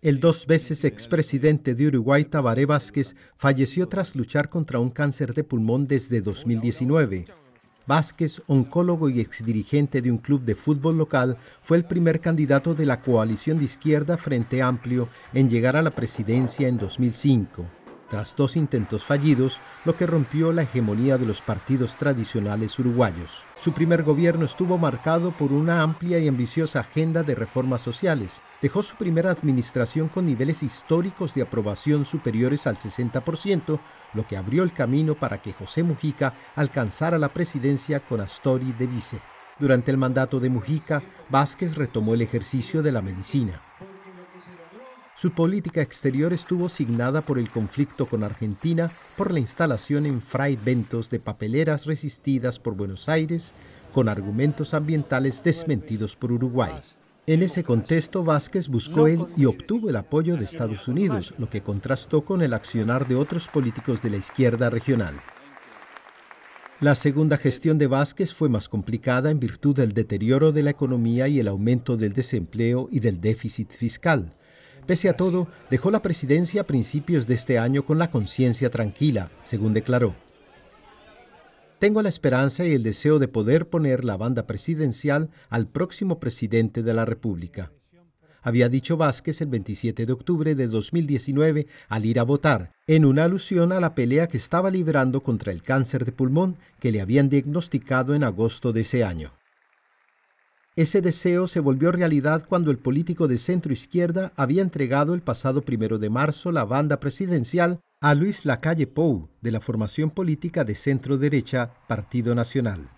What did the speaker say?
El dos veces expresidente de Uruguay, Tabaré Vázquez, falleció tras luchar contra un cáncer de pulmón desde 2019. Vázquez, oncólogo y exdirigente de un club de fútbol local, fue el primer candidato de la coalición de izquierda Frente Amplio en llegar a la presidencia en 2005 tras dos intentos fallidos, lo que rompió la hegemonía de los partidos tradicionales uruguayos. Su primer gobierno estuvo marcado por una amplia y ambiciosa agenda de reformas sociales. Dejó su primera administración con niveles históricos de aprobación superiores al 60%, lo que abrió el camino para que José Mujica alcanzara la presidencia con Astori de vice. Durante el mandato de Mujica, Vázquez retomó el ejercicio de la medicina. Su política exterior estuvo signada por el conflicto con Argentina, por la instalación en Fray Ventos de papeleras resistidas por Buenos Aires, con argumentos ambientales desmentidos por Uruguay. En ese contexto, Vázquez buscó él y obtuvo el apoyo de Estados Unidos, lo que contrastó con el accionar de otros políticos de la izquierda regional. La segunda gestión de Vázquez fue más complicada en virtud del deterioro de la economía y el aumento del desempleo y del déficit fiscal. Pese a todo, dejó la presidencia a principios de este año con la conciencia tranquila, según declaró. Tengo la esperanza y el deseo de poder poner la banda presidencial al próximo presidente de la República. Había dicho Vázquez el 27 de octubre de 2019 al ir a votar, en una alusión a la pelea que estaba librando contra el cáncer de pulmón que le habían diagnosticado en agosto de ese año. Ese deseo se volvió realidad cuando el político de centro izquierda había entregado el pasado primero de marzo la banda presidencial a Luis Lacalle Pou, de la formación política de centro derecha Partido Nacional.